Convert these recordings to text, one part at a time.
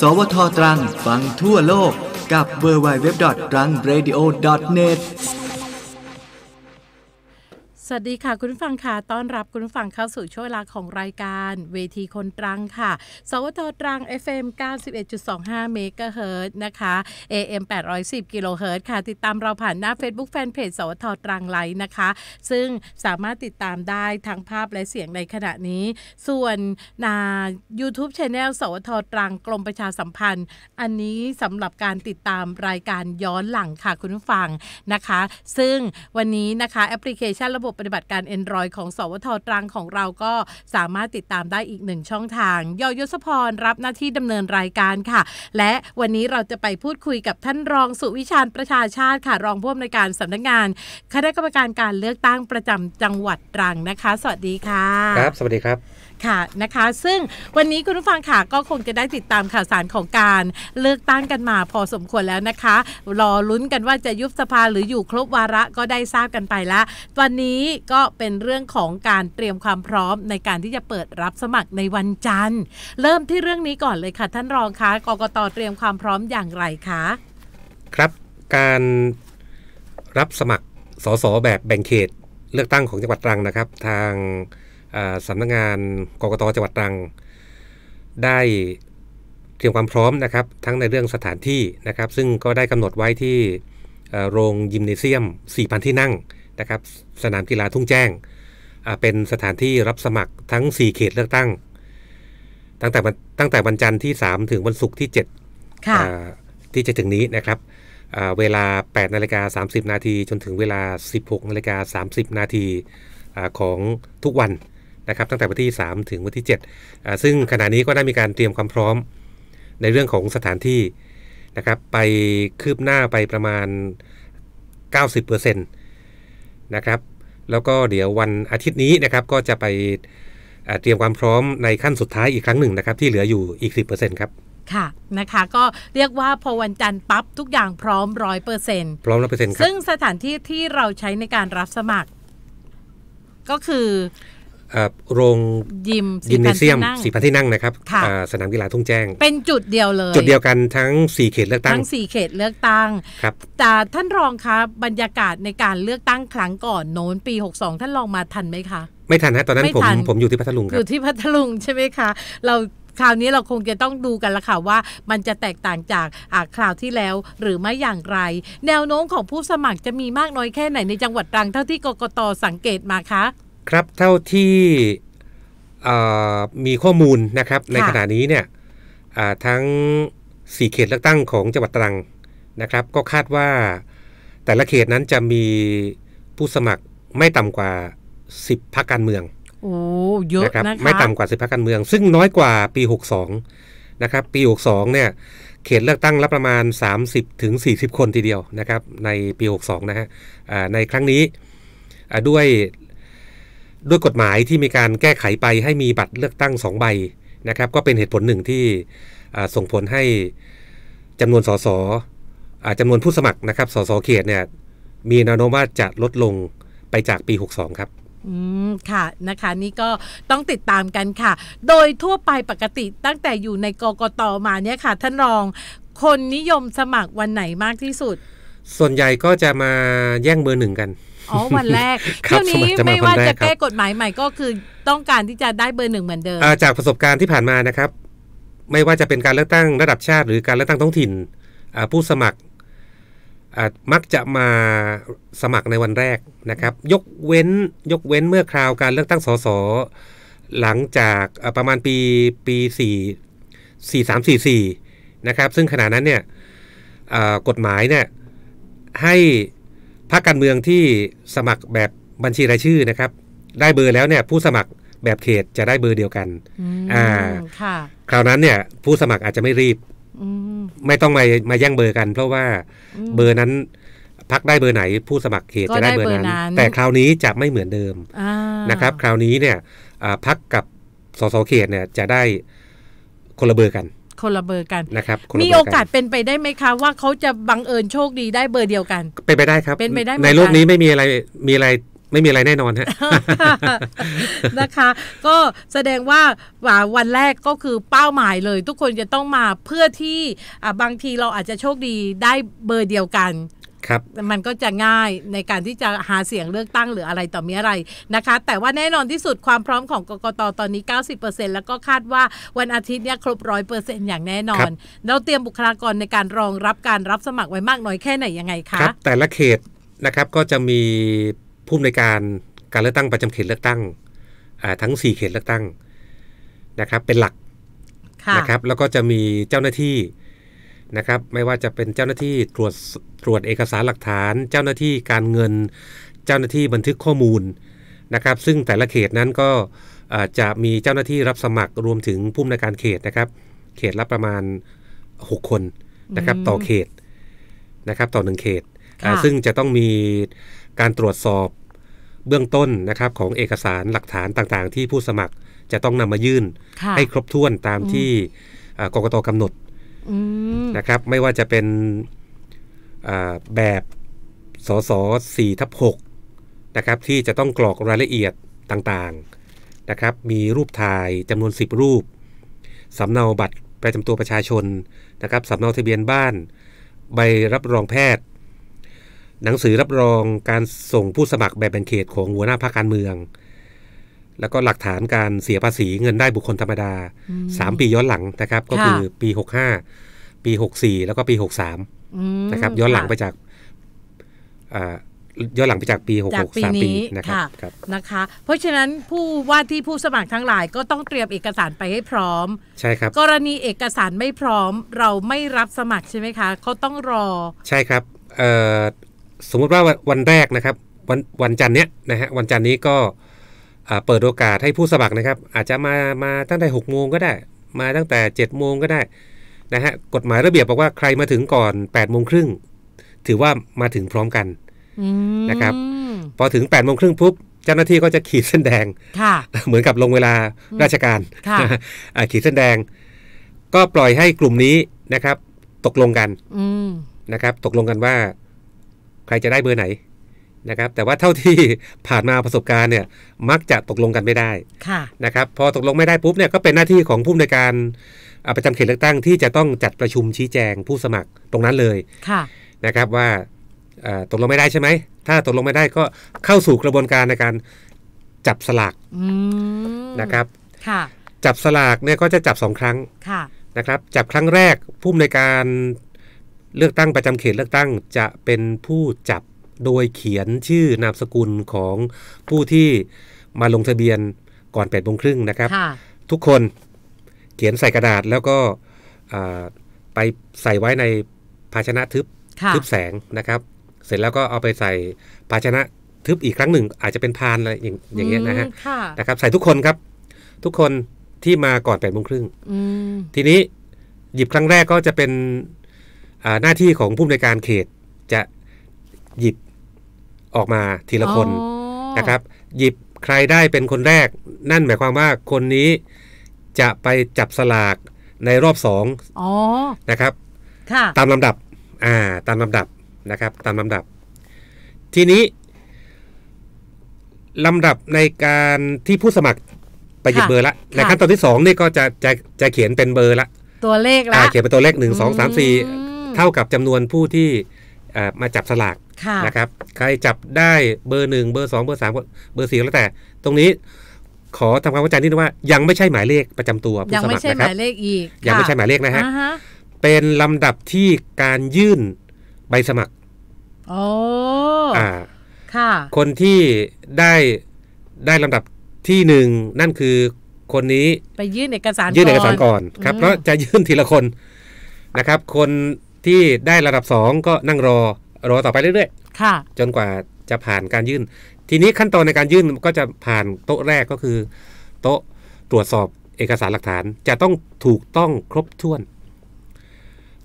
สวทตรัง ฟังทั่วโลกกับ w w w t r a n g r a d i o n e t สวัสดีค่ะคุณฟังค่ะ ต้อนรับคุณฟังเข้าสู่ช่วงเวลาของรายการเวทีคนตรังค่ะ สวทตรัง FM 91.25เมกะเฮิรตนะคะ AM 810กิโลเฮิรตค่ะ ติดตามเราผ่านหน้า Facebook f แฟนเพจสวทตรังไลน์นะคะ ซึ่งสามารถติดตามได้ทั้งภาพและเสียงในขณะนี้ ส่วนนา YouTube Channel สวทตรังกรมประชาสัมพันธ์ อันนี้สำหรับการติดตามรายการย้อนหลังค่ะคุณฟังนะคะ ซึ่งวันนี้นะคะแอปพลิเคชันระบบปฏิบัติการ Android ของสวทตรังของเราก็สามารถติดตามได้อีกหนึ่งช่องทาง ยอยศพรรับหน้าที่ดำเนินรายการค่ะ และวันนี้เราจะไปพูดคุยกับท่านรองสุวิชาญประชาชาติค่ะ รองผู้อำนวยการสำนักงงาน คณะกรรมการการเลือกตั้งประจำจังหวัดตรังนะคะ สวัสดีค่ะครับ สวัสดีครับค่ะนะคะซึ่งวันนี้คุณผู้ฟังค่ะก็คงจะได้ติดตามข่าวสารของการ เลือกตั้งกันมาพอสมควรแล้วนะคะรอลุ้นกันว่าจะยุบสภาหรืออยู่ครบวาระก็ได้ทราบกันไปละวันนี้ก็เป็นเรื่องของการเตรียมความพร้อมในการที่จะเปิดรับสมัครในวันจันทร์ เริ่มที่เรื่องนี้ก่อนเลยค่ะท่านรองคะกกตเตรียมความพร้อมอย่างไรคะ ครับการรับสมัครสสแบบแบ่งเขตเลือกตั้งของจังหวัดตรังนะครับ ทางสำนักงงานกรกตจังหวัดตรังได้เตรียมความพร้อมนะครับทั้งในเรื่องสถานที่นะครับ ซึ่งก็ได้กำหนดไว้ที่โรงยิมเนเซียม4,000ที่นั่งนะครับ สนามกีฬาทุ่งแจ้งเป็นสถานที่รับสมัครทั้ง 4 เขตเลือกตั้ง ตั้งแต่ตั้งแต่วันจันทร์ที่ 3 ถึงวันศุกร์ที่7ที่จะถึงนี้นะครับเวลา 8 นาฬิกา 30 นาที จนถึงเวลา 16นาฬิกา30นาทีของทุกวันนะครับตั้งแต่วันที่3ถึงวันที่7ซึ่งขณะนี้ก็ได้มีการเตรียมความพร้อมในเรื่องของสถานที่นะครับไปคืบหน้าไปประมาณ90%นะครับ แล้วก็เดี๋ยววันอาทิตย์นี้นะครับก็จะไปเตรียมความพร้อมในขั้นสุดท้ายอีกครั้งหนึ่งนะครับที่เหลืออยู่อีก10%ครับค่ะนะคะก็เรียกว่าพอวันจันทร์ปั๊บทุกอย่างพร้อมร้อยเปอร์เซ็นต์พร้อมร้อยเปอร์เซ็นต์ครับซึ่งสถานที่ที่เราใช้ในการรับสมัคร ก็คือโรงยิมยิมเนเซียมสี่พันที่นั่งนะครับสนามกีฬาทุ่งแจ้ง เป็นจุดเดียวเลย จุดเดียวกันทั้ง4 เขตเลือกตั้งทั้ง4เขตเลือกตั้งครับ แต่ท่านรองครับบรรยากาศในการเลือกตั้งครั้งก่อนโน้น ปี 62 ท่านรองมาทันไหมคะ ไม่ทันฮะตอนนั้นผมผมอยู่ที่พัทลุงครับอยู่ที่พัทลุงใช่ไหมคะ เราคราวนี้เราคงจะต้องดูกันละค่ะว่ามันจะแตกต่างจากคราวที่แล้วหรือไม่อย่างไร แนวโน้มของผู้สมัครจะมีมากน้อยแค่ไหนในจังหวัดตรังเท่าที่กกตสังเกตมาคะครับ เท่าที่มีข้อมูลนะครับ ในขณะนี้เนี่ย ทั้งสี่เขตเลือกตั้งของจังหวัดตรังนะครับ ก็คาดว่าแต่ละเขตนั้นจะมีผู้สมัครไม่ต่ำกว่าสิบพักการ เมือง โอ้เยอะนะครับ ไม่ต่ำกว่าสิบพักการเมือง ซึ่งน้อยกว่าปีหกสองนะครับ ปีหกสองเนี่ย เขตเลือกตั้งรับประมาณ30ถึง 40 คนทีเดียวนะครับ ในปี62นะฮะในครั้งนี้ด้วยด้วยกฎหมายที่มีการแก้ไขไปให้มีบัตรเลือกตั้งสองใบนะครับก็เป็นเหตุผลหนึ่งที่ส่งผลให้จำนวนสสจำนวนผู้สมัครนะครับสสเขตเนี่ยมีแนวโน้มว่าจะลดลงไปจากปี 62 ครับ อืม ค่ะนะคะนี่ก็ต้องติดตามกันค่ะ โดยทั่วไปปกติตั้งแต่อยู่ในกกตมาเนี่ยค่ะ ท่านรองคนนิยมสมัครวันไหนมากที่สุด ส่วนใหญ่ก็จะมาแย่งเบอร์หนึ่งกันอ๋อวันแรกเท่านี้ไม่ว่าจะแก้กฎหมายใหม่ก็คือต้องการที่จะได้เบอร์หนึ่งเหมือนเดิมจากประสบการณ์ที่ผ่านมานะครับ ไม่ว่าจะเป็นการเลือกตั้งระดับชาติ หรือการเลือกตั้งท้องถิ่นผู้สมัครมักจะมาสมัครในวันแรกนะครับ ยกเว้นยกเว้นเมื่อคราวการเลือกตั้งสสหลังจากประมาณปีปีสี่สี่สามสี่สี่นะครับ ซึ่งขณะนั้นเนี่ยกฎหมายเนี่ยให้พรรคการเมืองที่สมัครแบบบัญชีรายชื่อนะครับ ได้เบอร์แล้วเนี่ย ผู้สมัครแบบเขตจะได้เบอร์เดียวกัน อ่าคราวนั้นเนี่ยผู้สมัครอาจจะไม่รีบไม่ต้องมามาแย่งเบอร์กัน เพราะว่าเบอร์นั้นพักได้เบอร์ไหน ผู้สมัครเขตจะได้เบอร์นั้นแต่คราวนี้จะไม่เหมือนเดิมนะครับ คราวนี้เนี่ยพักกับสสเขตเนี่ยจะได้คนละเบอร์กันคนละเบอร์กันนะครับมีโอกาสเป็นไปได้ไหมคะ ว่าเขาจะบังเอิญโชคดีได้เบอร์เดียวกันเป็นไปได้ครับเป็นไปได้ในโลกนี้ไม่มีอะไรมีอะไรไม่มีอะไรแน่นอนฮะนะคะ ก็แสดงว่าวันแรกก็คือเป้าหมายเลย ทุกคนจะต้องมาเพื่อที่บางทีเราอาจจะโชคดีได้เบอร์เดียวกันครับ มันก็จะง่ายในการที่จะหาเสียงเลือกตั้งหรืออะไรต่อมีอะไร นะคะ แต่ว่าแน่นอนที่สุดความพร้อมของกกตตอนนี้ 90%แล้วก็ คาดว่าวันอาทิตย์ เนี่ย ครบร้อยเปอร์เซ็นต์อย่าง แน่นอน เราเตรียมบุคลากรในการรองรับการรับสมัครไว้ มาก น้อยแค่ไหน ยังไงคะคแต่ละเขตนะครับก็จะมีผู้ในการการเลือกตั้งประจำเขตเลือกตั้งทั้ง4เขตเลือกตั้งนะครับเป็นหลักนะครับแล้วก็จะมีเจ้าหน้าที่นะครับไม่ว่าจะเป็นเจ้าหน้าที่ตรวจตรวจเอกสารหลักฐาน เจ้าหน้าที่การเงินเจ้าหน้าที่บันทึกข้อมูลนะครับซึ่งแต่ละเขตนั้นก็จะมีเจ้าหน้าที่รับสมัครรวมถึงผู้อำนวยการเขตนะครับเขตละประมาณ 6 คนนะครับต่อเขตนะครับต่อหนึ่งเขตซึ่งจะต้องมีการตรวจสอบเบื้องต้นนะครับของเอกสารหลักฐานต่างๆ ที่ผู้สมัครจะต้องนำมายื่นให้ครบถ้วนตามที่กรกตกำหนดนะครับไม่ว่าจะเป็นแบบสสสี่ทับหกนะครับที่จะต้องกรอกรายละเอียดต่างๆนะครับ มีรูปถ่ายจำนวน 10 รูปสำเนาบัตรประจำตัวประชาชนนะครับสำเนาทะเบียนบ้าน ใบรับรองแพทย์ หนังสือรับรองการส่งผู้สมัครแบบแบ่งเขตของหัวหน้าพรรคการเมืองแล้วก็หลักฐานการเสียภาษีเงินได้บุคคลธรรมดาสามปีย้อนหลังนะครับ ก็คือปีหหก้าปีหกสี่แล้วก็ปีหกสามนะครับ ย้อนหลังไปจากย้อนหลังไปจากปีหกสามปีนะครับนะคะเพราะฉะนั้นผู้ว่าที่ผู้สมัครทั้งหลายก็ต้องเตรียมเอกสารไปให้พร้อม ใช่ครับกรณีเอกสารไม่พร้อม เราไม่รับสมัครใช่ไหมคะเขาต้องรอ ใช่ครับสมมุติว่าวันแรกนะครับ วันวันจันทร์เนี้ยนะฮะวันจันทร์นี้ก็เปิดโอกาสให้ผู้สมัครนะครับ อาจจะมามาตั้งแต่หกโมงก็ได้ มาตั้งแต่7จ็ดโมงก็ได้นะฮะกฎหมายระเบียบบอกว่าใครมาถึงก่อน8ปดโมงครึ่งถือว่ามาถึงพร้อมกันนะครับ พอถึง8ปดโมงครึ่งปุ๊บเจ้าหน้าที่ก็จะขีดเส้นแดงเหมือนกับลงเวลาราชการขีดเส้นแดง ก็ปล่อยให้กลุ่มนี้นะครับ ตกลงกันนะครับ ตกลงกันว่า ใครจะได้เบอร์ไหนนะครับแต่ว่าเท่าที่ผ่านมาประสบการณ์เนี่ยมักจะตกลงกันไม่ได้ ค่ะ นะครับพอตกลงไม่ได้ปุ๊บเนี่ยก็เป็นหน้าที่ของผู้ในการประจำเขตเลือกตั้ง ที่จะต้องจัดประชุมชี้แจงผู้สมัครตรงนั้นเลย ค่ะ นะครับว่าตกลงไม่ได้ใช่ไหมถ้าตกลงไม่ได้ก็เข้าสู่กระบวนการในการจับสลากนะครับ ค่ะ จับสลากเนี่ยก็จะจับสองครั้ง ค่ะ นะครับจับครั้งแรกผู้ในการเลือกตั้งประจำเขตเลือกตั้งจะเป็นผู้จับโดยเขียนชื่อนามสกุลของผู้ที่มาลงทะเบียนก่อน8ปดโมงครึ่งนะครับทุกคนเขียนใส่กระดาษแล้วก็ไปใส่ไว้ในภาชนะทึบทึบแสงนะครับ เสร็จแล้วก็เอาไปใส่ภาชนะทึบอีกครั้งหนึ่ง อาจจะเป็นพานอะไรอย่างเงี้ยนะฮะนะครับ ใส่ทุกคนครับ ทุกคนที่มาก่อนแปดโมงครึ่งทีนี้หยิบครั้งแรกก็จะเป็นหน้าที่ของผู้ในการเขต จะหยิบออกมาทีละคนนะครับ หยิบใครได้เป็นคนแรก นั่นหมายความว่าคนนี้จะไปจับสลากในรอบสองอนะครับตามลำดับอ่าตามลำดับนะครับ ตามลำดับ ทีนี้ลำดับในการที่ผู้สมัครไปหยิบเบอร์ละในขั้นตอนที่สองนี่ก็จะจะจะเขียนเป็นเบอร์ละตัวเลขละเขียนเป็นตัวเลขหนึ่งสองสามสี่เท่ากับจำนวนผู้ที่มาจับสลากนะครับใครจับได้เบอร์หนึ่งเบอร์สองเบอร์สามเบอร์สี่แล้วแต่ ตรงนี้ขอทำความเข้าใจนิดนึงว่า ยังไม่ใช่หมายเลขประจำตัวผู้สมัครนะครับยังไม่ใช่หมายเลขอีกยังไม่ใช่หมายเลขนะฮะเป็นลำดับที่การยื่นใบสมัครโอ้อ่าค่ะคนที่ได้ได้ลำดับที่หนึ่งนั่นคือคนนี้ไปยื่นเอกสารยื่นเอกสารก่อนครับแล้วจะยื่นทีละคนนะครับ คนที่ได้ระดับสองก็นั่งรอรอต่อไปเรื่อยๆค่ะ จนกว่าจะผ่านการยื่น ทีนี้ขั้นตอนในการยื่นก็จะผ่านโต๊ะแรกก็คือ โต๊ะตรวจสอบเอกสารหลักฐาน จะต้องถูกต้องครบถ้วน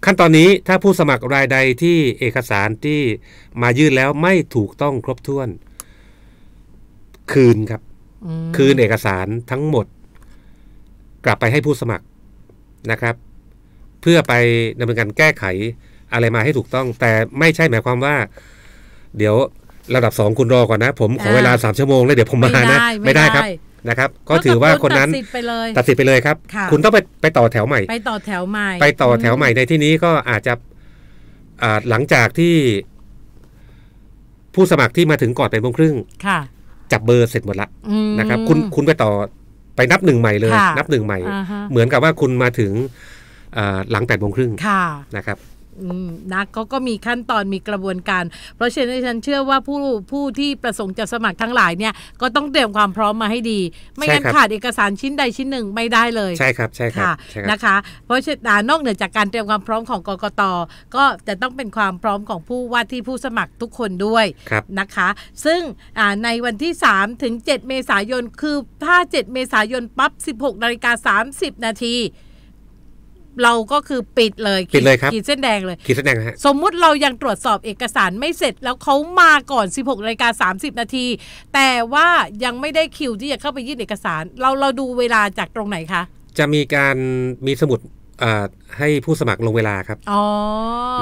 ขั้นตอนนี้ถ้าผู้สมัครรายใดที่เอกสารที่มายื่นแล้วไม่ถูกต้องครบถ้วน คืนครับ คืนเอกสารทั้งหมด กลับไปให้ผู้สมัครนะครับ เพื่อไปดำเนินการแก้ไขอะไรมาให้ถูกต้อง แต่ไม่ใช่หมายความว่า เดี๋ยวระดับสองคุณรอก่อนนะ ผมขอเวลาสามชั่วโมงแล้วเดี๋ยวผมมานะ ไม่ได้ครับ นะครับ ก็ถือว่าคนนั้นตัดสิทธิ์ไปเลยครับ คุณต้องไปไปต่อแถวใหม่ไปต่อแถวใหม่ไปต่อแถวใหม่ ในที่นี้ก็อาจจะหลังจากที่ ผู้สมัครที่มาถึงก่อนเป็นโมงครึ่งจับเบอร์เสร็จหมดละนะครับ คุณคุณไปต่อไปนับหนึ่งใหม่เลย นับหนึ่งใหม่ เหมือนกับว่าคุณมาถึงหลังแปดโมงครึ่งนะครับนะเขาก็มีขั้นตอนมีกระบวนการเพราะฉะนั้นฉันเชื่อว่าผู้ผู้ที่ประสงค์จะสมัครทั้งหลายเนี่ยก็ต้องเตรียมความพร้อมมาให้ดี ไม่งั้นขาดเอกสารชิ้นใดชิ้นหนึ่งไม่ได้เลย ใช่ครับ ใช่ครับนะคะเพราะฉะนั้นนอกเหนือจากการเตรียมความพร้อมของกกต ก็จะต้องเป็นความพร้อมของผู้ว่าที่ผู้สมัครทุกคนด้วยนะคะ ซึ่งในวันที่ 3 ถึง 7 เมษายนคือถ้า7เมษายนปั๊บ16นาฬิกา30นาทีเราก็คือปิดเลยปิดเลยครับขีดเส้นแดงเลยขีดเส้นแดงฮะสมมุติเรายังตรวจสอบเอกสารไม่เสร็จแล้วเขามาก่อน 16นาฬิกา30นาที แต่ว่ายังไม่ได้คิวที่จะเข้าไปยื่นเอกสารเราเราดูเวลาจากตรงไหนคะ จะมีการมีสมุดให้ผู้สมัครลงเวลาครับ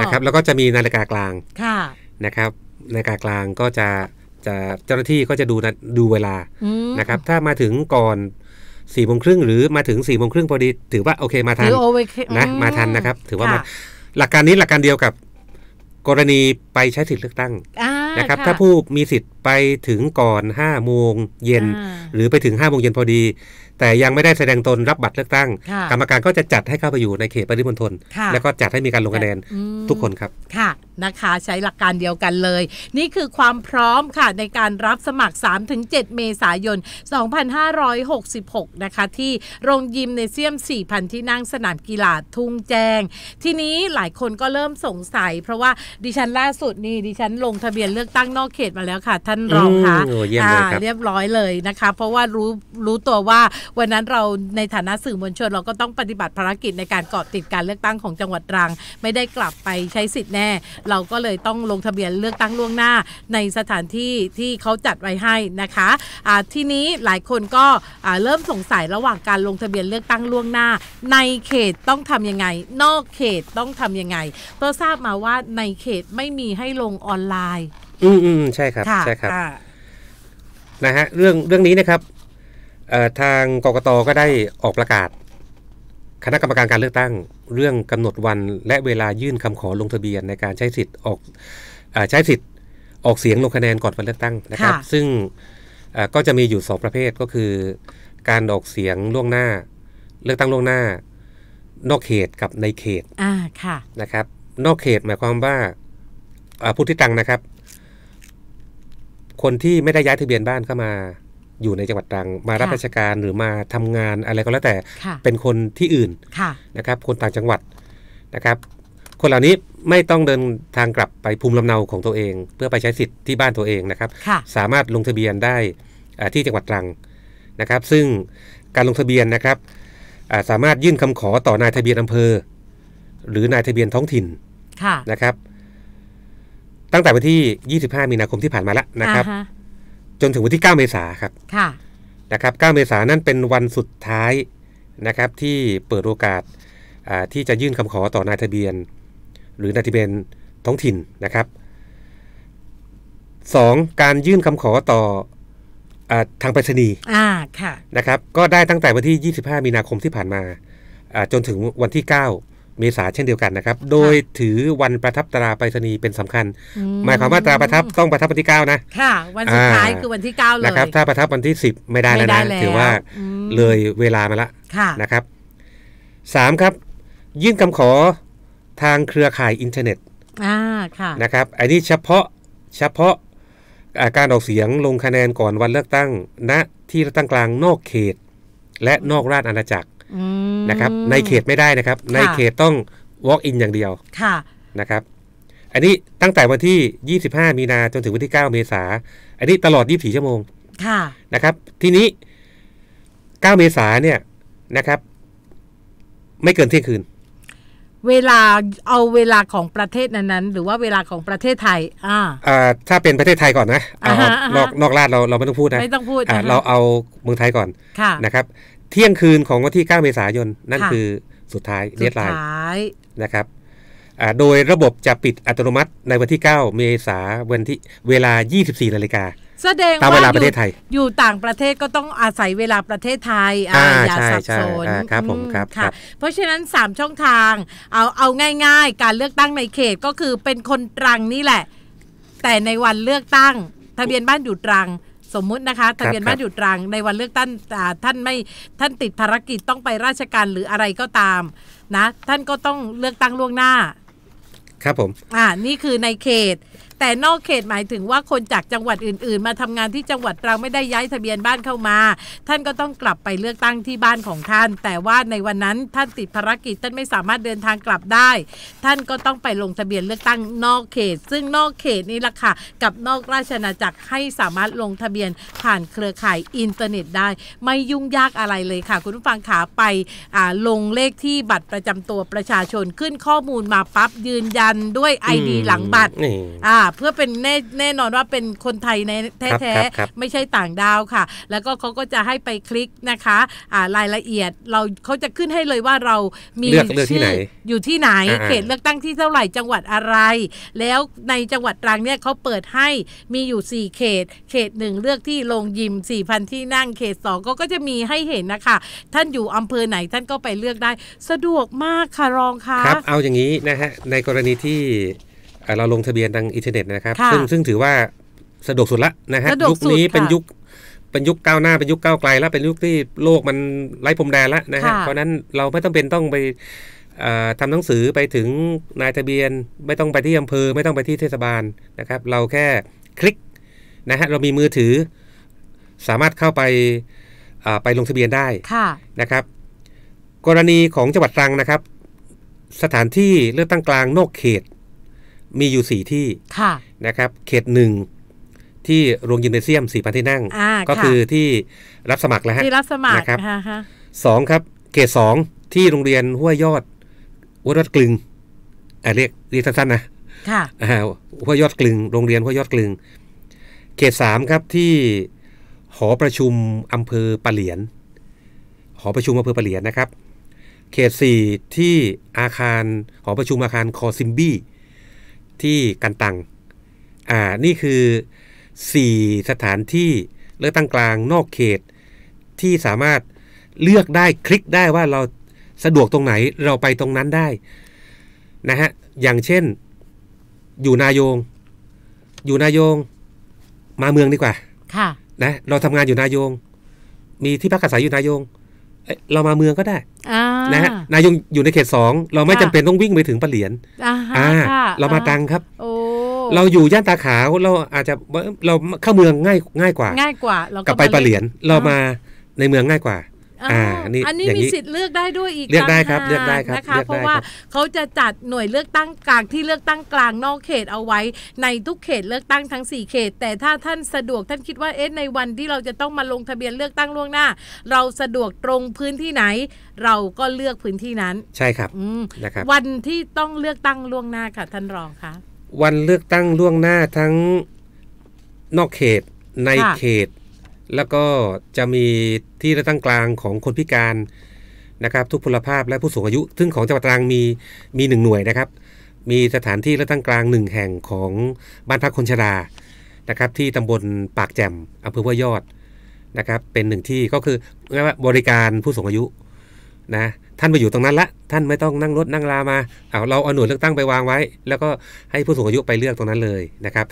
นะครับแล้วก็จะมีนาฬิกากลาง ค่ะนะครับนาฬิกากลางก็จะ จะเจ้าหน้าที่ก็จะดูดูเวลานะครับ ถ้ามาถึงก่อนสี่โมงครึ่งหรือ มาถึงสี่โมงครึ่งพอดี ถือว่า โอเค มา ทัน นะมาทันนะครับ ถือว่า หลักการนี้หลักการเดียวกับกรณีไปใช้สิทธิ์เลือกตั้งนะครับถ้าผู้มีสิทธิ์ไปถึงก่อน5โมงเย็น หรือไปถึง5โมงเย็นพอดี แต่ยังไม่ได้แสดงตนรับบัตรเลือกตั้ง กรรมการก็จะจัดให้เข้าไปอยู่ในเขตปริมณฑลแล้วก็จัดให้มีการลงคะแนนทุกคนครับค่ะนะคะใช้หลักการเดียวกันเลย นี่คือความพร้อมค่ะในการรับสมัคร3-7เมษายน 2566นะคะที่โรงยิมในเซียม4,000ที่นั่งสนามกีฬาทุ่งแจ้งทีนี้หลายคนก็เริ่มสงสัย เพราะว่าดิฉันล่าสุดนี่ดิฉันลงทะเบียนเลือกตั้งนอกเขตมาแล้วค่ะท่านรองคะอ่าเรียบร้อยเลยนะคะ เพราะว่ารู้รู้ตัวว่าวันนั้นเราในฐานะสื่อมวลชนเราก็ต้องปฏิบัติภารกิจในการเกาะติดการเลือกตั้งของจังหวัดตรัง ไม่ได้กลับไปใช้สิทธิ์แน่ เราก็เลยต้องลงทะเบียนเลือกตั้งล่วงหน้า ในสถานที่ที่เขาจัดไว้ให้นะคะะทีนี้หลายคนก็เริ่มสงสัยระหว่างการลงทะเบียนเลือกตั้งล่วงหน้า ในเขตต้องทํำยังไงนอกเขตต้องทํำยังไงเพราทราบมาว่าในเขจไม่มีให้ลงออนไลน์ อืมอืมใช่ครับ ใช่ครับ นะฮะเรื่องเรื่องนี้นะครับ ทางกกตก็ได้ออกประกาศ คณะกรรมการการเลือกตั้ง เรื่องกำหนดวันและเวลายื่นคำขอลงทะเบียนในการใช้สิทธิ์ออกอใช้สิทธิ์ออกเสียงลงคะแนนก่อนวันเลือกตั้งนะครับ ซึ่งก็จะมีอยู่สองประเภทก็คือ การออกเสียงล่วงหน้า เลือกตั้งล่วงหน้า นอกเขตกับในเขต อ่าค่ะ นะครับนอกเขตหมายความว่าผู้ที่ตังนะครับ คนที่ไม่ได้ย้ายทะเบียนบ้านเข้ามาอยู่ในจังหวัดตรัง มารับราชการหรือมาทำงานอะไรก็แล้วแต่เป็นคนที่อื่นนะครับ คนต่างจังหวัดนะครับ คนเหล่านี้ไม่ต้องเดินทางกลับไปภูมิลำเนาของตัวเอง เพื่อไปใช้สิทธิ์ที่บ้านตัวเองนะครับ สามารถลงทะเบียนได้ที่จังหวัดตรังนะครับ ซึ่งการลงทะเบียนนะครับสามารถยื่นคำขอต่อนายทะเบียนอำเภอ หรือนายทะเบียนท้องถิ่นนะครับ ตั้งแต่วันที่ 25 มีนาคมที่ผ่านมาแล้วนะครับจนถึงวันที่ 9 เมษาครับนะครับ9เมษานั่นเป็นวันสุดท้ายนะครับ ที่เปิดโอกาสที่จะยื่นคำขอต่อนายทะเบียน หรือนายทะเบียนท้องถิ่นนะครับ 2. การยื่นคำขอต่ออทางไปรษณีย์นะครับ ก็ได้ตั้งแต่วันที่25มีนาคมที่ผ่านมาจนถึงวันที่ 9เมษาเช่นเดียวกันนะครับ โดยถือวันประทับตราไปรษณีย์เป็นสำคัญ หมายความว่าตราประทับต้องประทับวันที่9นะ ค่ะ วันสุดท้ายคือวันที่ 9 เลยนะครับถ้าประทับวันที่ 10 ไม่ได้แล้วนะถือว่าเลยเวลามาละนะครับ3ครับ ยื่นคำขอทางเครือข่ายอินเทอร์เน็ตนะครับ อันนี้เฉพาะเฉพาะการออกเสียงลงคะแนนก่อนวันเลือกตั้งณนะที่ตั้งกลางนอกเขต และนอกราชอาณาจักรนะครับ ในเขตไม่ได้นะครับ ในเขตต้อง walk in อย่างเดียวค่ะนะครับ อันนี้ตั้งแต่วันที่ 25 มีนาจนถึงวันที่ 9 เมษาอันนี้ตลอด 24 ชั่วโมง ค่ะนะครับ ทีนี้ 9 เมษาเนี่ยนะครับ ไม่เกินเที่ยงคืน เวลาเอาเวลาของประเทศนั้นๆ หรือว่าเวลาของประเทศไทย อ่าอ่าถ้าเป็นประเทศไทยก่อนนะเอานอกนอกราชเราเราไม่ต้องพูดนะไม่ต้องพูดเราเอาเมืองไทยก่อนค่ะนะครับเที่ยงคืนของวันที่ 9 เมษายน นั่นคือสุดท้ายเดทไลน์นะครับ โดยระบบจะปิดอัตโนมัติในวันที่ 9 เมษายนวันที่เวลา 24 นาฬิกาแสดง่าว่าประเทศไทย อยู่ต่างประเทศก็ต้องอาศัยเวลาประเทศไทย อ่าอย่าสับสนครับผมครับ่เพราะฉะนั้น 3 ช่องทางเอาเอาง่ายๆ การเลือกตั้งในเขตก็คือเป็นคนตรังนี่แหละ แต่ในวันเลือกตั้ง ทะเบียนบ้านอยู่ตรังสมมุตินะคะทะเบียนบ้านอยู่ตรังในวันเลือกตั้งท่านไม่ท่านติดภารกิจต้องไปราชการหรืออะไรก็ตามนะ ท่านก็ต้องเลือกตั้งล่วงหน้า ครับผม อ่านี่คือในเขตแต่นอกเขตหมายถึงว่าคนจากจังหวัดอื่นๆ มาทำงานที่จังหวัดเราไม่ได้ย้ายทะเบียนบ้านเข้ามา ท่านก็ต้องกลับไปเลือกตั้งที่บ้านของท่าน แต่ว่าในวันนั้นท่านติดภารกิจท่านไม่สามารถเดินทางกลับได้ ท่านก็ต้องไปลงทะเบียนเลือกตั้งนอกเขต ซึ่งนอกเขตนี่แหละค่ะ กับนอกราชนาจักรให้สามารถลงทะเบียนผ่านเครือข่ายอินเทอร์เน็ตได้ ไม่ยุ่งยากอะไรเลยค่ะ คุณผู้ฟังขาไปลงเลขที่บัตรประจำตัวประชาชนขึ้นข้อมูลมาปั๊บยืนยันด้วย ID หลังบัตรอ่าเพื่อเป็นแน่แน่นอนว่าเป็นคนไทยในแท้ๆไม่ใช่ต่างดาวค่ะ แล้วก็เขาก็จะให้ไปคลิกนะคะรายละเอียดเราเขาจะขึ้นให้เลยว่าเรามีชื่ออยู่ที่ไหนเขตเลือกตั้งที่เท่าไหร่จังหวัดอะไร แล้วในจังหวัดตรังเนี่ยเขาเปิดให้มีอยู่ 4เขต เขตหนึ่งเลือกที่โรงยิม4,000 ที่นั่งเขตเขาก็จะมีให้เห็นนะคะ ท่านอยู่อำเภอไหนท่านก็ไปเลือกได้ สะดวกมากค่ะรองค่ะครับเอาอย่างนี้นะฮะในกรณีที่เราลงทะเบียนทางอินเทอร์เน็ตนะครับ ซึ่งซึ่งถือว่าสะดวกสุดละนะฮะยุคนี้เป็นยุคเป็นยุคก้าวหน้าเป็นยุคก้าวไกลแล้วเป็นยุคที่โลกมันไร้พรมแดนแล้วนะฮะเพราะนั้นเราไม่ต้องเป็นต้องไปทำหนังสือไปถึงนายทะเบียนไม่ต้องไปที่อำเภอไม่ต้องไปที่เทศบาลนะครับ เราแค่คลิกนะฮะเรามีมือถือสามารถเข้าไปไปลงทะเบียนได้นะครับ กรณีของจังหวัดตรังนะครับ สถานที่เลือกตั้งกลางนอกเขตมีอยู่สี่ที่ะ นะครับ เขตหนึ่งที่โรงยิมเนเซียมสี่พันที่นั่ง ก็คือที่รับสมัครแล้วฮะที่รับสมัคร นะครับสองครับเขตสองที่โรงเรียนห้วยยอดวัดวัดกลึงอ่าเรียกเรียกสั้นๆ นะ ค่ะห้วยยอดกลึงโรงเรียนห้วยยอดกลึง เขตสามครับที่หอประชุมอำเภอปะเหลียน หอประชุมอำเภอปะเหลียนนะครับ เขตสี่ที่อาคารหอประชุมอาคารคอซิมบี้ที่กันตัง อ่า นี่คือ 4 สถานที่เลือกตั้งกลางนอกเขตที่สามารถเลือกได้คลิกได้ว่าเราสะดวกตรงไหนเราไปตรงนั้นได้ นะฮะ อย่างเช่นอยู่นายงอยู่นายงมาเมืองดีกว่าค่ะนะเราทำงานอยู่นายง มีที่พักอาศัยอยู่นายงเรามาเมืองก็ได้นะฮะนายอยู่ในเขตสองเราไม่จำเป็นต้องวิ่งไปถึงปะเหลียนเรามาตังครับเราอยู่ย่านตาขาวเราอาจจะเราเข้าเมืองง่ายง่ายกว่า ง่ายกว่าเรากลับไปปะเหลียนเรามาในเมืองง่ายกว่าอ่าอันนี้อันนี้มีสิทธิ์เลือกได้ด้วยอีกเลือกได้ครับ เลือกได้ครับนะคะเพราะว่าเขาจะจัดหน่วยเลือกตั้งกลางที่เลือกตั้งกลางนอกเขตเอาไว้ ในทุกเขตเลือกตั้งทั้ง4เขตแต่ถ้าท่านสะดวกท่านคิดว่าเอ๊ะในวันที่เราจะต้องมาลงทะเบียนเลือกตั้งล่วงหน้า เราสะดวกตรงพื้นที่ไหน เราก็เลือกพื้นที่นั้น ใช่ครับนะครับวันที่ต้องเลือกตั้งล่วงหน้าค่ะ ท่านรองคะวันเลือกตั้งล่วงหน้าทั้งนอกเขตในเขตแล้วก็จะมีที่เลือกตั้งกลางของคนพิการนะครับ ทุกพลภาพและผู้สูงอายุซึ่งของจังหวัดตรังมีมีหนึ่งหน่วยนะครับ มีสถานที่เลือกตั้งกลางหนึ่งแห่งของบ้านพักคนชรานะครับ ที่ตำบลปากแจ่มอำเภอพ้ยยอดนะครับ เป็นหนึ่งที่ก็คือเรียกว่าบริการผู้สูงอายุนะท่านไปอยู่ตรงนั้นละท่านไม่ต้องนั่งรถนั่งลามาเอาเราเอาหน่วยเลือกตั้งไปวางไว้ แล้วก็ให้ผู้สูงอายุไปเลือกตรงนั้นเลยนะครับ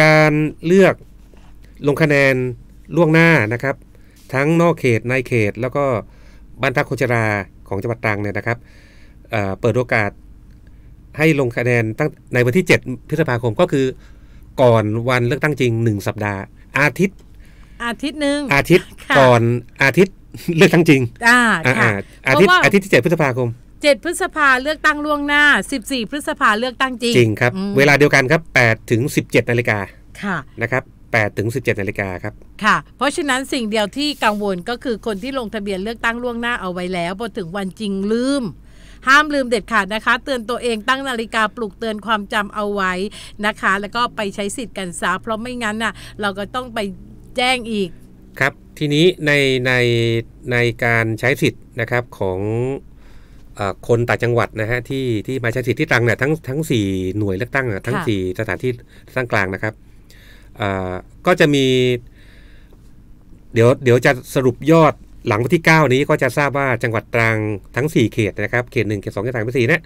การเลือกลงคะแนนล่วงหน้านะครับ ทั้งนอกเขตในเขต แล้วก็บ้านทักโคจราของจังหวัดตรังเนี่ยนะครับเเปิดโอกาสให้ลงคะแนนตั้งในวันที่ 7 พฤษภาคมก็คือก่อนวันเลือกตั้งจริง 1 สัปดาห์ อาทิตย์อาทิตย์หนึ่งอาทิตย์ก่อนอาทิตย์เลือกตั้งจริงอ่าค่ะอาทิตย์อาทิตย์ที่ 7 พฤษภาคม 7 พฤษภาเลือกตั้งล่วงหน้า 14 พฤษภาเลือกตั้งจริง จริงครับ เวลาเดียวกันครับ8ถึง17นาฬิกาค่ะนะครับ8ถึง 17 นาฬิกาครับ ค่ะ เพราะฉะนั้นสิ่งเดียวที่กังวลก็คือคนที่ลงทะเบียนเลือกตั้งล่วงหน้าเอาไว้แล้วพอถึงวันจริงลืม ห้ามลืมเด็ดขาดนะคะ เตือนตัวเองตั้งนาฬิกาปลุกเตือนความจำเอาไว้นะคะ แล้วก็ไปใช้สิทธิ์กันซะเพราะไม่งั้นน่ะเราก็ต้องไปแจ้งอีก ครับ ทีนี้ในในในการใช้สิทธิ์นะครับของคนต่างจังหวัดนะฮะที่ที่มาใช้สิทธิ์ที่ตังเนี่ยทั้งทั้ง 4หน่วยเลือกตั้งทั้ง4สถานที่ตั้งกลางนะครับก็จะมี เดี๋ยวเดี๋ยวจะสรุปยอดหลังวันที่ 9 นี้ก็จะทราบว่าจังหวัดตรังทั้ง 4 เขตนะครับ เขต1เขต2เขต3เขต4เนี่ย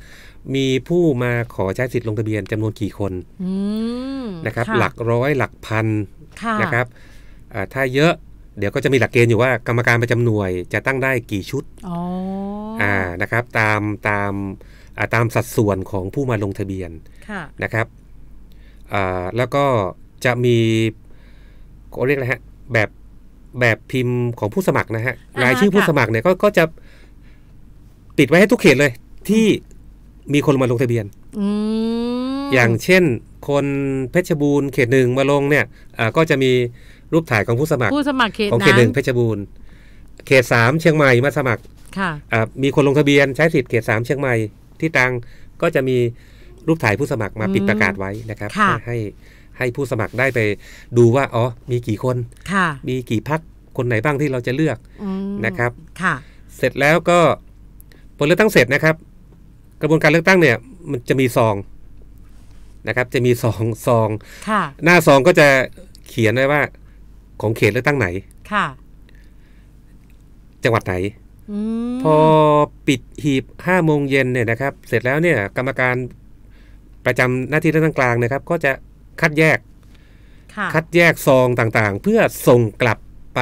มีผู้มาขอใช้สิทธิ์ลงทะเบียนจำนวนกี่คนนะครับ หลักร้อยหลักพันนะครับถ้าเยอะ เดี๋ยวก็จะมีหลักเกณฑ์อยู่ว่า กรรมการประจำหน่วย จะตั้งได้กี่ชุดอ่านะครับ ตามตามตามสัดส่วนของผู้มาลงทะเบียนนะครับแล้วก็จะมีเขาเรียกนะฮะแบบแบบพิมพ์ของผู้สมัครนะฮะรายชื่อผู้สมัครเนี่ยก็ก็จะ ติดไว้ให้ทุกเขตเลย ที่มีคนมาลงทะเบียนอย่างเช่นคนเพชรบูรณ์เขตหนึ่งมาลงเนี่ยก็จะมีรูปถ่ายของผู้สมัครผู้สมัครเขตของเขตหนึ่งเพชรบูรณ์ เขตสามเชียงใหม่มาสมัครค่ะมีคนลงทะเบียนใช้สิทธิ์เขตสามเชียงใหม่ที่ตังก็จะมีรูปถ่ายผู้สมัครมาปิดประกาศไว้นะครับให้ให้ผู้สมัครได้ไปดูว่าอ๋อ มีกี่คนมีกี่พักคนไหนบ้างที่เราจะเลือกนะครับ ค่ะ เสร็จแล้วก็ผลเลือกตั้งเสร็จนะครับ กระบวนการเลือกตั้งเนี่ย มันจะมีซองนะครับ จะมีซองซองหน้าซองก็จะเขียนไว้ว่าของเขตเลือกตั้งไหนค่ะ จังหวัดไหนอพอปิดหีบห้าโมงเย็นเนี่ยนะครับ เสร็จแล้วเนี่ย กรรมการประจำหน้าที่เลือกตั้งกลางนะครับก็จะคัดแยก คัดแยกซองต่างๆ เพื่อส่งกลับไป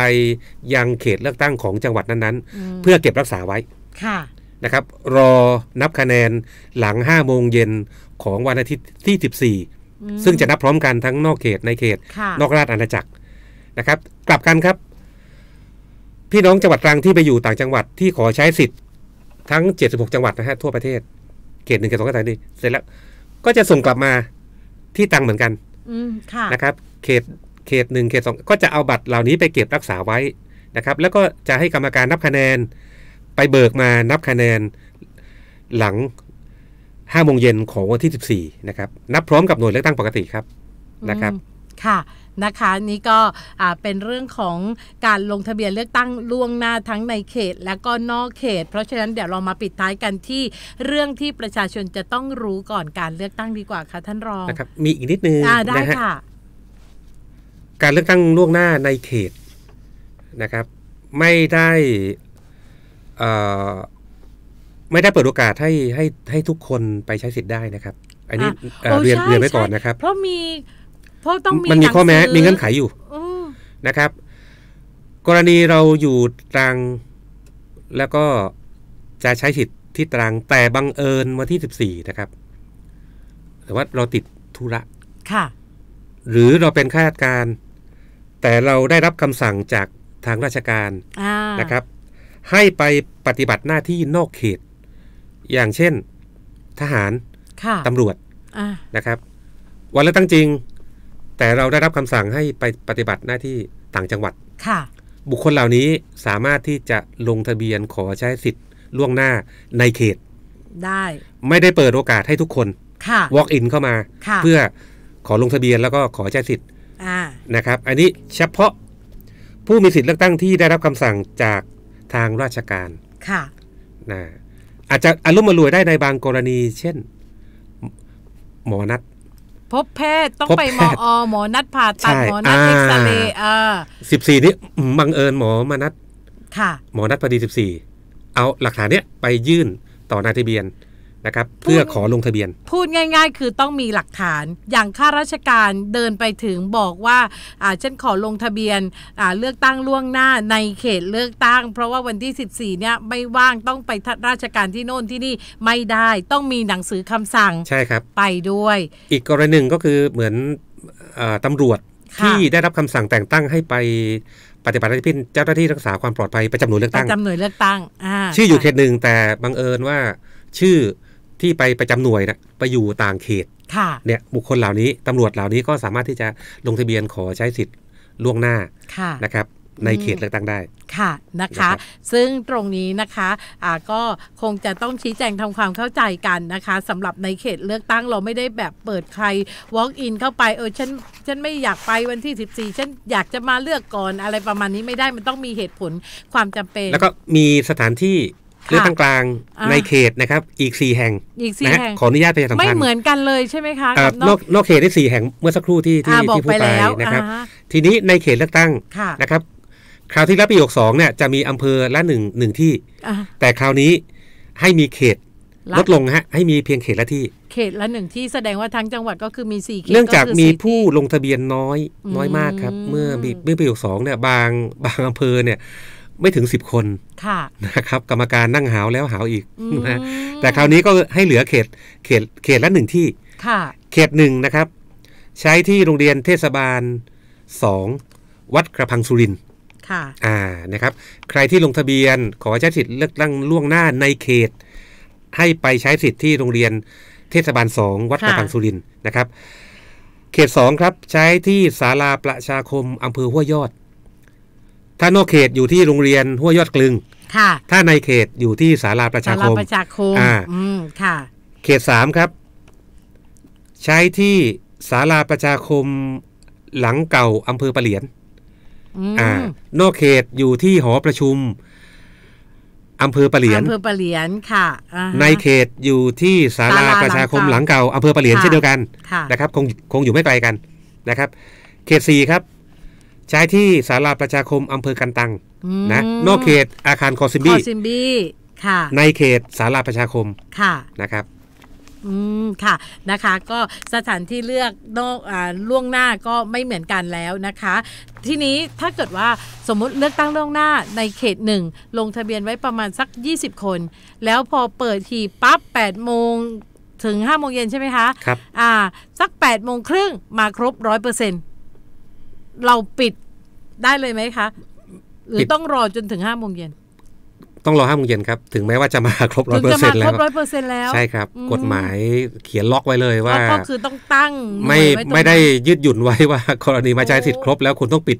ยังเขตเลือกตั้งของจังหวัดนั้นๆ เพื่อเก็บรักษาไว้ ค่ะ นะครับ รอนับคะแนนหลัง5โมงเย็นของวันอาทิตย์ที่14ซึ่งจะนับพร้อมกันทั้งนอกเขตในเขต นอกราชอาณาจักรนะครับ กลับกันครับ พี่น้องจังหวัดตรังที่ไปอยู่ต่างจังหวัดที่ขอใช้สิทธิ์ทั้ง76จังหวัดนะฮะทั่วประเทศ เขตหนึ่งเขตสองเขตสามนี่เสร็จแล้วก็จะส่งกลับมาที่ตังเหมือนกันนะครับ เขต เขตหนึ่งเขตสองก็จะเอาบัตรเหล่านี้ไปเก็บรักษาไว้นะครับ แล้วก็จะให้กรรมการนับคะแนนไปเบิกมานับคะแนนหลังห้าโมงเย็นของวันที่สิบสี่นะครับ นับพร้อมกับหน่วยเลือกตั้งปกติครับ นะครับ ค่ะนะคะนี่ก็เป็นเรื่องของการลงทะเบียนเลือกตั้งล่วงหน้าทั้งในเขต และก็นอกเขต เพราะฉะนั้นเดี๋ยวเรามาปิดท้ายกันที่เรื่องที่ประชาชนจะต้องรู้ก่อนการเลือกตั้งดีกว่าค่ะท่านรองนะครับ มีอีกนิดนึงได้ค่ะการเลือกตั้งล่วงหน้าในเขตนะครับ ไม่ได้ไม่ได้เปิดโอกาสให้ให้ให้ทุกคนไปใช้สิทธิ์ได้นะครับ อันนี้เรียนเรียนไว้ก่อนนะครับ เพราะมีเพราะต้องมีมันมีข้อแม้มีเงื่อนไขอยู่นะครับ กรณีเราอยู่ตรัง แล้วก็จะใช้สิทธิ์ที่ตรัง แต่บังเอิญวันที่สิบสี่นะครับ แต่ว่าเราติดธุระค่ะหรือเราเป็นข้าราชการ แต่เราได้รับคำสั่งจากทางราชการนะครับ ให้ไปปฏิบัติหน้าที่นอกเขต อย่างเช่น ทหารตำรวจนะครับ วันเลือกตั้งจริงแต่เราได้รับคำสั่งให้ไปปฏิบัติหน้าที่ต่างจังหวัดค่ะบุคคลเหล่านี้สามารถที่จะลงทะเบียนขอใช้สิทธิ์ล่วงหน้าในเขต ได้ ไม่ได้เปิดโอกาสให้ทุกคน ค่ะ walk in เข้ามา เพื่อขอลงทะเบียนแล้วก็ขอใช้สิทธิ์นะครับ อันนี้เฉพาะผู้มีสิทธิ์เลือกตั้งที่ได้รับคำสั่งจากทางราชการ ค่ะนะอาจจะอารมณ์มารวยได้ในบางกรณี เช่น หมอนัดพบแพทย์ต้องไปหมออหมอนัดผ่าตัดหมอนัดเอ็กซเรย์อสิบสี่นี้บังเอิญหมอมานัดค่ะ หมอนัดพอดีสิบสี่เอาหลักฐานเนี้ย ไปยื่นต่อนายทะเบียนนะครับเพื่อขอลงทะเบียน พูดง่าย ๆ คือต้องมีหลักฐานอย่างข้าราชการเดินไปถึงบอกว่า อ่าฉันขอลงทะเบียน อ่าเลือกตั้งล่วงหน้าในเขตเลือกตั้ง เพราะว่าวันที่ 14เนี่ยไม่ว่างต้องไปราชการที่โน่นที่นี่ไม่ได้ ต้องมีหนังสือคำสั่งใช่ครับ ไปด้วย อีกกรณีหนึ่งก็คือเหมือนอตำรวจที่ได้รับคำสั่งแต่งตั้งให้ไปปฏิบัติหน้าที่เจ้าหน้าที่รักษาความปลอดภัยประจำหน่วยเลือกตั้งประจำหน่วยเลือกตั้งชื่ออยู่เขตหนึ่งแต่บังเอิญว่าชื่อที่ไปประจำหน่วยนะไปอยู่ต่างเขตเนี่ยบุคคลเหล่านี้ตำรวจเหล่านี้ก็สามารถที่จะลงทะเบียนขอใช้สิทธิ์ล่วงหน้านะครับ ในเขตเลือกตั้งได้ค่ะนะคะ ซึ่งตรงนี้นะคะะก็คงจะต้องชี้แจงทำความเข้าใจกันนะคะ สำหรับในเขตเลือกตั้งเราไม่ได้แบบเปิดใคร walk in เข้าไปเออฉันฉันไม่อยากไปวันที่ 14ฉันอยากจะมาเลือกก่อนอะไรประมาณนี้ไม่ได้มันต้องมีเหตุผลความจำเป็น แล้วก็มีสถานที่เลือกตั้งกลางในเขตนะครับ อีก4แห่งอีกสี่แห่งขออนุญาตประชาสัมพันธ์ไม่เหมือนกันเลยใช่ไหมคะนอกนอกเขตได้สี่แห่งเมื่อสักครู่ที่ที่ที่พูดไปนะครับ ทีนี้ในเขตเลือกตั้งนะครับคราวที่แล้วปีหกสองเนี่ยจะมีอำเภอละหนึ่งหนึ่งที่แต่คราวนี้ให้มีเขตลดลงฮะ ให้มีเพียงเขตละที่เขตละหนึ่งที่แสดงว่าทั้งจังหวัดก็คือมีสี่เขตเนื่องจากมีผู้ลงทะเบียนน้อยน้อยมากครับ เมื่อเมื่อปีหกสองเนี่ยบางบางอำเภอเนี่ยไม่ถึงสิบคนค่ะนะครับ กรรมการนั่งหาวแล้วหาวอีกนะแต่คราวนี้ก็ให้เหลือเขต เขตเขตละหนึ่งที่ค่ะเขตหนึ่งนะครับ ใช้ที่โรงเรียนเทศบาลสองวัดกระพังสุรินค่ะอ่านะครับ ใครที่ลงทะเบียนขอใช้สิทธิ์เลือกตั้งล่วงหน้าในเขต ให้ไปใช้สิทธิ์ที่โรงเรียนเทศบาลสองวัดกระพังสุรินนะครับ เขตสองครับ ใช้ที่ศาลาประชาคมอำเภอห้วยยอดถ้านอกเขตอยู่ที่โรงเรียนห้วยยอดกลึง ค่ะ ถ้าในเขตอยู่ที่ศาลาประชาคมาาประชาคม อ่าค่ะ เขตสามครับ ใช้ที่ศาลาประชาคมหลังเก่าอำเภอปะเหลียนอ่า นอกเขตอยู่ที่หอประชุมอำเภอปะเหลียนอำเภอปะเหลียนค่ะ ในเขตอยู่ที่ศาลาประชาคม หลังเก่าอำเภอปะเหลียนเช่นเดียวกันนะครับคงคงอยู่ไม่ไกลกัน นะครับ เขตสี่ครับใช้ที่สาราประชาคมอำเภอกันตังนะนอกเขตอาคารคอซิมบี้คอซิมบี้ค่ะในเขตสาราประชาคม ค่ะนะครับอืม ค่ะนะคะก็สถานที่เลือกนอกอ่าล่วงหน้าก็ไม่เหมือนกันแล้วนะคะ ทีนี้ถ้าเกิดว่าสมมุติเลือกตั้งล่วงหน้าในเขตหนึ่ง ลงทะเบียนไว้ประมาณสัก 20 คน แล้วพอเปิดทีปั๊บ8โมงถึง5โมงเย็นใช่ไหมคะครับอ่า สัก 8 โมงครึ่งมาครบ100%เเราปิดได้เลยไหมคะ หรือต้องรอจนถึงห้าโมงเย็นต้องรอห้าโมงเย็นครับ ถึงแม้ว่าจะมาครบร้อยเปอร์เซ็นต์แล้ว ใช่ครับกฎหมายเขียนล็อกไว้เลยว่าก็คือต้องตั้งไม่ไม่ได้ยืดหยุ่นไว้ว่า กรณีมาใช้สิทธิ์ครบ แล้วคุณต้องปิด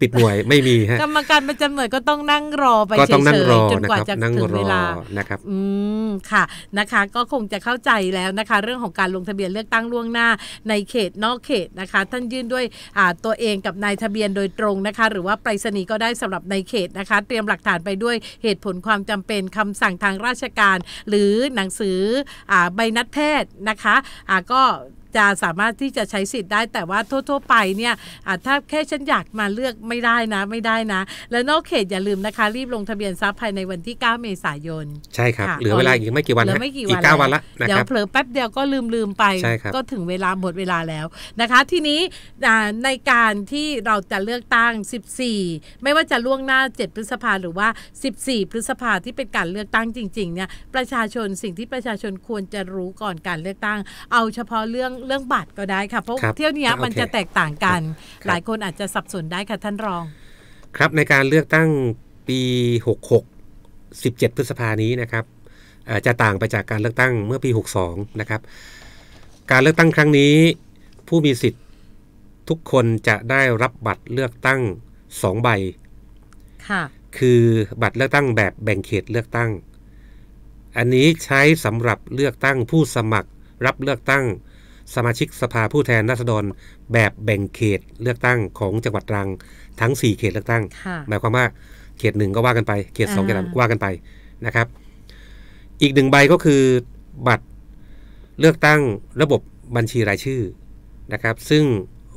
ปิดหน่วยไม่มีฮะกรรมการประจำหน่วยก็ต้องนั่งรอไปเฉยๆจนกว่าจะถึงเวลานะครับอืมค่ะนะคะ ก็คงจะเข้าใจแล้วนะคะ เรื่องของการลงทะเบียนเลือกตั้งล่วงหน้าในเขตนอกเขตนะคะท่านยื่นด้วยอาตัวเองกับนายทะเบียนโดยตรงนะคะ หรือว่าไปรษณีย์ก็ได้สำหรับในเขตนะคะ เตรียมหลักฐานไปด้วยเหตุผลความจำเป็นคำสั่งทางราชการหรือหนังสืออใบนัดแพทย์นะคะะก็จะสามารถที่จะใช้สิทธิ์ได้แต่ว่าทั่วๆไปเนี่ยถ้าแค่ฉันอยากมาเลือกไม่ได้นะไม่ได้นะ และนอกเขตอย่าลืมนะคะ รีบลงทะเบียนซับภายในวันที่ 9 เมษายน ใช่ครับเหลือเวลาอีกไม่กี่วันแล้อไม่กี่วันอีก 9 วันละเดี๋ยวเผลอแป๊บเดียวก็ลืมลืมไป ก็ถึงเวลาหมดเวลาแล้วนะคะทีนี้ในการที่เราจะเลือกตั้ง 14 ไม่ว่าจะล่วงหน้า 7 พฤษภาหรือว่า 14 พฤษภาที่เป็นการเลือกตั้งจริงๆเนี่ยประชาชนสิ่งที่ประชาชนควรจะรู้ก่อนการเลือกตั้งเอาเฉพาะเรื่องเรื่องบัตรก็ได้ค่ะเพราะเที่ยวนี้มันจะแตกต่างกัน หลายคนอาจจะสับสนได้ค่ะท่านรอง ครับในการเลือกตั้งปี 66 17 พฤษภานี้นะครับจะต่างไปจากการเลือกตั้งเมื่อปี62นะครับการเลือกตั้งครั้งนี้ ผู้มีสิทธิ์ทุกคนจะได้รับบัตรเลือกตั้งสองใบค่ะคือบัตรเลือกตั้งแบบแบ่งเขตเลือกตั้ง อันนี้ใช้สำหรับเลือกตั้งผู้สมัครรับเลือกตั้งสมาชิกสภาผู้แทนราษฎรแบบแบ่งเขตเลือกตั้งของจังหวัดตรังทั้ง 4 เขตเลือกตั้ง หมายความว่า เขตหนึ่งก็ว่ากันไป เขตสองเขตสามว่ากันไปนะครับ อีกหนึ่งใบก็คือบัตรเลือกตั้งระบบบัญชีรายชื่อนะครับ ซึ่ง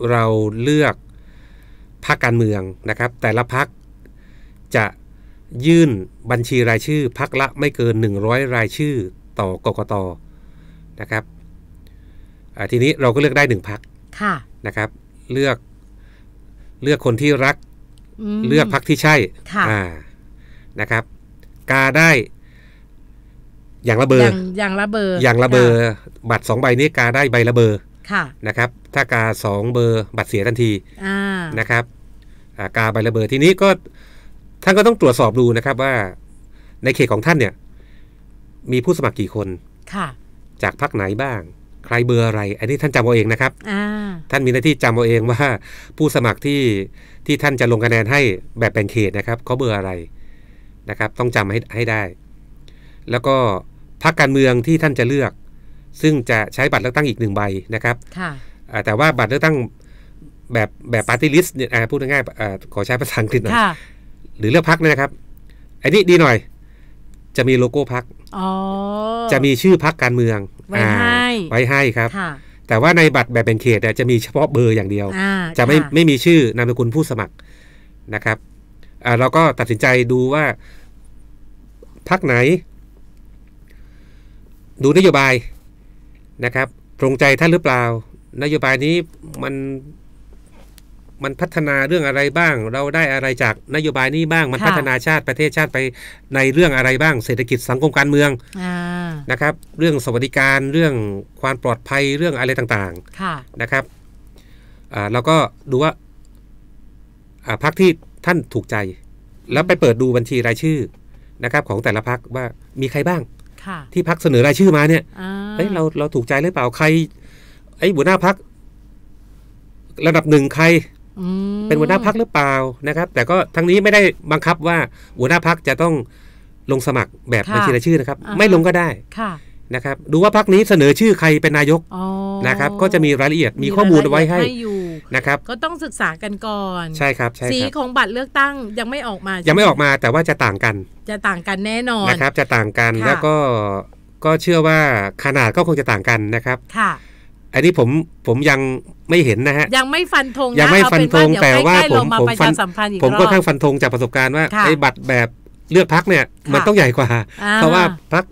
เราเลือกพรรคการเมืองนะครับ แต่ละพรรคจะยื่นบัญชีรายชื่อพักละไม่เกิน 100 รายชื่อต่อกกตนะครับทีนี้เราก็เลือกได้หนึ่งพักนะครับ เลือกเลือกคนที่รัก เลือกพักที่ใช่ะนะครับ กาได้อย่างละเบอร์อย่างละเบอร์อย่างละเบอร์บัตรสองใบนี้กาได้ใบละเบอร์นะครับ ถ้ากาสองเบอร์บัตรเสียทันทีนะครับกาใบละเบอร์ทีนี้ก็ ท่านก็ต้องตรวจสอบดูนะครับ ว่า ในเขตของท่านเนี่ย มีผู้สมัครกี่คนค่ะ จากพักไหนบ้างใครเบอร์อะไร อันนี้ท่านจำเอาเองนะครับท่านมีหน้าที่จำเอาเองว่า ผู้สมัครที่ที่ท่านจะลงคะแนนให้แบบแบ่งเขตนะครับเขาเบอร์อะไรนะครับ ต้องจำให้ให้ได้ แล้วก็พรรคการเมืองที่ท่านจะเลือก ซึ่งจะใช้บัตรเลือกตั้งอีกหนึ่งใบนะครับแต่ว่าบัตรเลือกตั้ง แบบแบบปาร์ตี้ลิสต์เนี่ยพูดง่ายๆขอใช้ภาษาอังกฤษหน่อยหรือเลือกพักนะครับ อันนี้ดีหน่อย จะมีโลโก้พักจะมีชื่อพักการเมืองไว้ให้ไว้ให้ครับ แต่ว่าในบัตรแบบแบ่งเขตจะมีเฉพาะเบอร์อย่างเดียว จะไม่ไม่มีชื่อนามสกุลผู้สมัครนะครับ เราก็ตัดสินใจดูว่าพักไหน ดูนโยบายนะครับ ตรงใจท่านหรือเปล่า นโยบายนี้มันมันพัฒนาเรื่องอะไรบ้าง เราได้อะไรจากนโยบายนี้บ้าง มันพัฒนาชาติประเทศชาติไปในเรื่องอะไรบ้าง เศรษฐกิจสังคมการเมืองนะครับ เรื่องสวัสดิการเรื่องความปลอดภัยเรื่องอะไรต่างๆนะครับ เราก็ดูว่า พักที่ท่านถูกใจ แล้วไปเปิดดูบัญชีรายชื่อนะครับ ของแต่ละพักว่ามีใครบ้างที่พักเสนอรายชื่อมาเนี่ยเฮ้ยเราเราถูกใจหรือเปล่าใคร ไอ้หัวหน้าพัก ระดับหนึ่งใครเป็นหัวหน้าพักหรือเปล่านะครับ แต่ก็ทั้งนี้ไม่ได้บังคับว่าหัวหน้าพักจะต้องลงสมัครแบบบัญชีรายชื่อนะครับ ไม่ลงก็ได้นะครับ ดูว่าพักนี้เสนอชื่อใครเป็นนายกนะครับ ก็จะมีรายละเอียดมีข้อมูลเอาไว้ให้นะครับ ก็ต้องศึกษากันก่อนใช่ครับสีของบัตรเลือกตั้งยังไม่ออกมายังไม่ออกมาแต่ว่าจะต่างกัน จะต่างกันแน่นอนนะครับ จะต่างกันแล้วก็ก็เชื่อว่าขนาดก็คงจะต่างกันนะครับค่ะอันนี้ผมผมยังไม่เห็นนะฮะ ยังไม่ฟันธงยังไม่ฟันธงแต่ว่าผมผมฟันผมก็ข้างฟันธงจากประสบการณ์ว่าไอ้บัตรแบบเลือกพักเนี่ย มันต้องใหญ่กว่าเพราะว่าพัก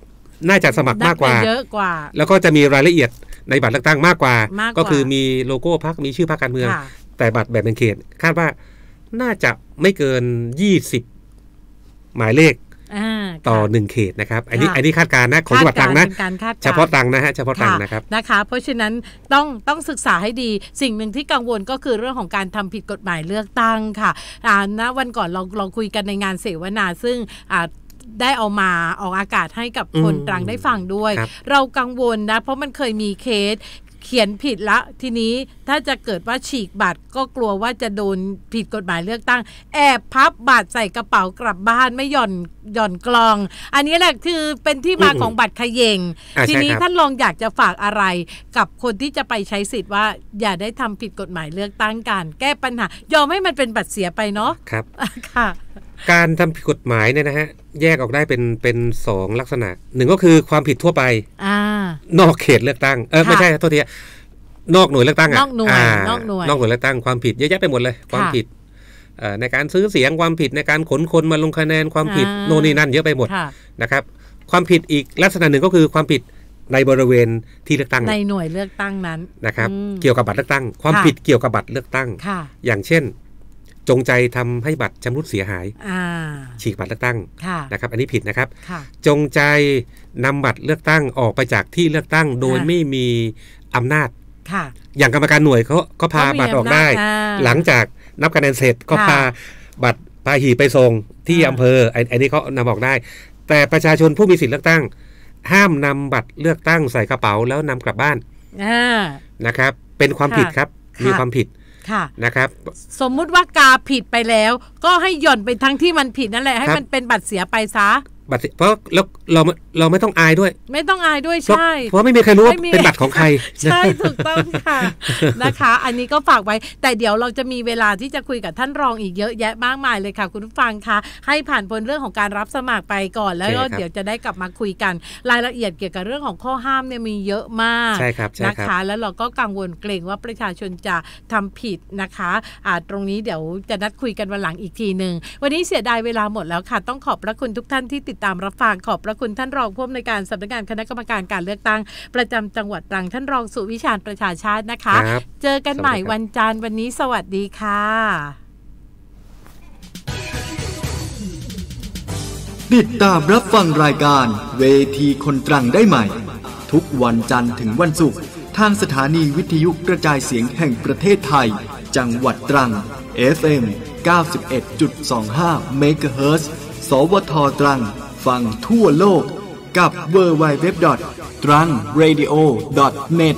น่าจะสมัครมากกว่าเยอะกว่า แล้วก็จะมีรายละเอียดในบัตรเลือกตั้งมากกว่า ก็คือมีโลโก้พักมีชื่อพักการเมือง แต่บัตรแบบเป็นเขตคาดว่าน่าจะไม่เกินยี่สิบหมายเลขต่อหนึ่งเขตนะครับ อันนี้อันนี้คาดการณ์นะของจังหวัดตรังนะ เฉพาะตรังนะฮะเฉพาะตรังนะครับนะคะ เพราะฉะนั้นต้องต้องศึกษาให้ดี สิ่งหนึ่งที่กังวลก็คือเรื่องของการทำผิดกฎหมายเลือกตั้งค่ะอ่านะวันก่อนเราเราคุยกันในงานเสวนาซึ่งอ่าได้เอามาออกอากาศให้กับคนตรังได้ฟังด้วย เรากังวลนะเพราะมันเคยมีเคสเขียนผิดละทีนี้ถ้าจะเกิดว่าฉีกบัตรก็กลัวว่าจะโดนผิดกฎหมายเลือกตั้ง แอบพับบัตรใส่กระเป๋ากลับบ้านไม่หย่อนหย่อนกลอง อันนี้แหละคือเป็นที่มาของบัตรขยยงทีนี้ท่านลองอยากจะฝากอะไร กับคนที่จะไปใช้สิทธิ์ว่าอย่าได้ทำผิดกฎหมายเลือกตั้งการแก้ปัญหายอมให้มันเป็นบัตรเสียไปเนาะครับค่ะการทำผิดกฎหมายเนี่ยนะฮะแยกออกได้เป็นเป็นสองลักษณะหนึ่งก็คือความผิดทั่วไปอนอกเขตเลือกตั้ง เออไม่ใช่โทษทีนอกหน่วยเลือกตั้งอ่ะนอกหน่วยนอกหน่วยนอกหน่วยเลือกตั้งความผิดเยอะแยะไปหมดเลย ความผิดในการซื้อเสียงความผิดในการขนคนมาลงคะแนนความผิดโน่นนี่นั่นเยอะไปหมดนะครับ ความผิดอีกลักษณะหนึ่งก็คือความผิดในบริเวณที่เลือกตั้งในหน่วยเลือกตั้งนั้นนะครับ เกี่ยวกับบัตรเลือกตั้งความผิดเกี่ยวกับบัตรเลือกตั้ง อย่างเช่นจงใจทำให้บัตรชำรุดเสียหาย ฉีกบัตรเลือกตั้งนะครับ อันนี้ผิดนะครับ จงใจนำบัตรเลือกตั้งออกไปจากที่เลือกตั้งโดยไม่มีอำนาจ อย่างกรรมการหน่วยเขาก็พาบัตรออกได้ หลังจากนับคะแนนเสร็จก็พาบัตรพาหีไปส่งที่อำเภอ ไอ้นี้เขานำออกได้ แต่ประชาชนผู้มีสิทธิเลือกตั้ง ห้ามนำบัตรเลือกตั้งใส่กระเป๋าแล้วนำกลับบ้านนะครับ เป็นความผิดครับ มีความผิดค่ะนะครับสมมุติว่ากาผิดไปแล้ว ก็ให้หย่อนไปทั้งที่มันผิดนั่นแหละให้มันเป็นบัตรเสียไปซะบัตรเพราะแล้วเราเราไม่ต้องอายด้วย ไม่ต้องอายด้วยใช่เพราะไม่มีใครรู้ว่าเป็นบัตรของใคร ใช่ถูกต้องค่ะนะคะ อันนี้ก็ฝากไว้ แต่เดี๋ยวเราจะมีเวลาที่จะคุยกับท่านรองอีกเยอะแยะมากมายเลยค่ะ คุณผู้ฟังคะให้ผ่านพ้นเรื่องของการรับสมัครไปก่อนแล้วก็เดี๋ยวจะได้กลับมาคุยกัน รายละเอียดเกี่ยวกับเรื่องของข้อห้ามเนี่ยมีเยอะมากใช่ครับนะคะ แล้วเราก็กังวลเกรงว่าประชาชนจะทำผิดนะคะอ่าตรงนี้เดี๋ยวจะนัดคุยกันวันหลังอีกทีหนึ่งวันนี้เสียดายเวลาหมดแล้วค่ะต้องขอบพระคุณทุกท่านที่ติดดตามรับฟังขอบพระคุณท่านรองผู้อำนวยการสำนักงานคณะกรรมการการเลือกตั้งประจำจังหวัดตรังท่านรองสุวิชาญประชาชาตินะคะ เจอกันใหม่วันจันทร์วันนี้สวัสดีค่ะ ติดตามรับฟังรายการเวทีคนตรังได้ใหม่ ทุกวันจันทร์ถึงวันศุกร์ทางสถานีวิทยุกระจายเสียงแห่งประเทศไทย จังหวัดตรัง FM 91.25 MHz สวทตรังฟังทั่วโลกกับ w w w t r a n g r a d i o n e t